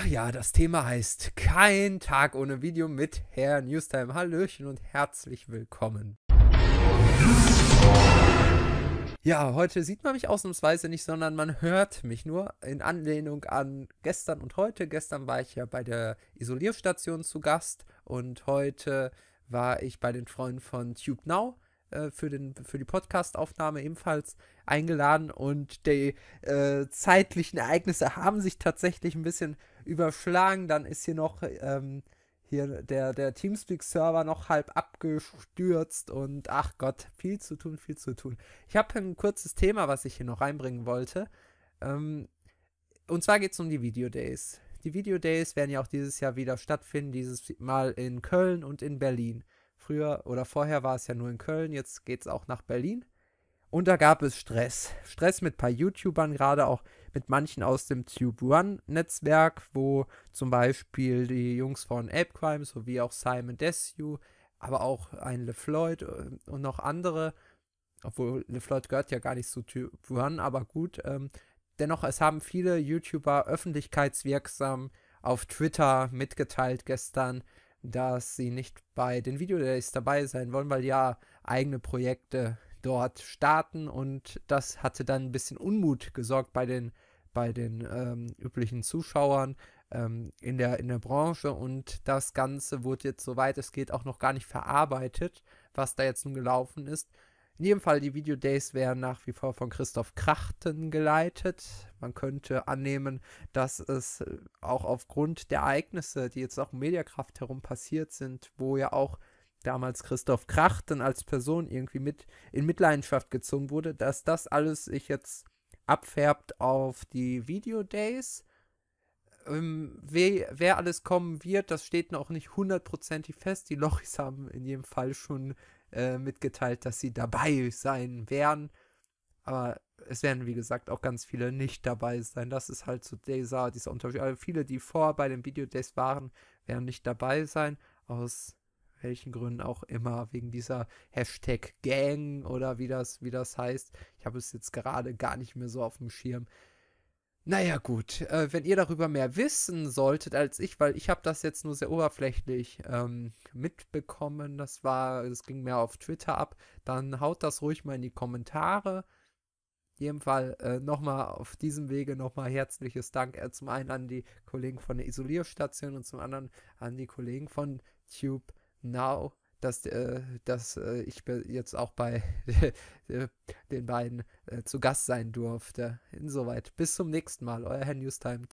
Ach ja, das Thema heißt Kein Tag ohne Video mit Herr Newstime. Hallöchen und herzlich willkommen. Ja, heute sieht man mich ausnahmsweise nicht, sondern man hört mich nur in Anlehnung an gestern und heute. Gestern war ich ja bei der Isolierstation zu Gast und heute war ich bei den Freunden von Tube Now äh, für, den, für die Podcastaufnahme ebenfalls eingeladen und die äh, zeitlichen Ereignisse haben sich tatsächlich ein bisschen überschlagen. Dann ist hier noch ähm, hier der, der Teamspeak-Server noch halb abgestürzt und ach Gott, viel zu tun, viel zu tun. Ich habe ein kurzes Thema, was ich hier noch reinbringen wollte. Ähm, und zwar geht es um die Video Days. Die Video Days werden ja auch dieses Jahr wieder stattfinden, dieses Mal in Köln und in Berlin. Früher oder vorher war es ja nur in Köln, jetzt geht es auch nach Berlin. Und da gab es Stress. Stress mit ein paar YouTubern, gerade auch mit manchen aus dem Tube One-Netzwerk, wo zum Beispiel die Jungs von Ape Crime sowie auch Simon Desue, aber auch ein LeFloid äh, und noch andere, obwohl LeFloid gehört ja gar nicht zu Tube One, aber gut. Ähm, dennoch, es haben viele YouTuber öffentlichkeitswirksam auf Twitter mitgeteilt gestern, dass sie nicht bei den Videodays dabei sein wollen, weil ja eigene Projekte dort starten und das hatte dann ein bisschen Unmut gesorgt bei den, bei den ähm, üblichen Zuschauern ähm, in, der, in der Branche und das Ganze wurde jetzt, soweit es geht, auch noch gar nicht verarbeitet, was da jetzt nun gelaufen ist. In jedem Fall, die Video Days werden nach wie vor von Christoph Krachten geleitet. Man könnte annehmen, dass es äh, auch aufgrund der Ereignisse, die jetzt auch um Mediakraft herum passiert sind, wo ja auch damals Christoph Krachten als Person irgendwie mit in Mitleidenschaft gezogen wurde, dass das alles sich jetzt abfärbt auf die Video Days. Ähm, wer, wer, alles kommen wird, das steht noch nicht hundertprozentig fest. Die Lochis haben in jedem Fall schon äh, mitgeteilt, dass sie dabei sein werden. Aber es werden, wie gesagt, auch ganz viele nicht dabei sein. Das ist halt so dieser, dieser Unterschied. Also viele, die vor bei den Videodays waren, werden nicht dabei sein. Aus welchen Gründen auch immer, wegen dieser Hashtag Gang oder wie das, wie das heißt. Ich habe es jetzt gerade gar nicht mehr so auf dem Schirm. Naja gut, äh, wenn ihr darüber mehr wissen solltet als ich, weil ich habe das jetzt nur sehr oberflächlich ähm, mitbekommen, das war, es ging mehr auf Twitter ab, dann haut das ruhig mal in die Kommentare. Jeden äh, nochmal auf diesem Wege nochmal herzliches Dank äh, zum einen an die Kollegen von der Isolierstation und zum anderen an die Kollegen von Tube Now dass, äh, dass äh, ich jetzt auch bei äh, den beiden äh, zu Gast sein durfte. Insoweit, bis zum nächsten Mal, euer Herr Newstime.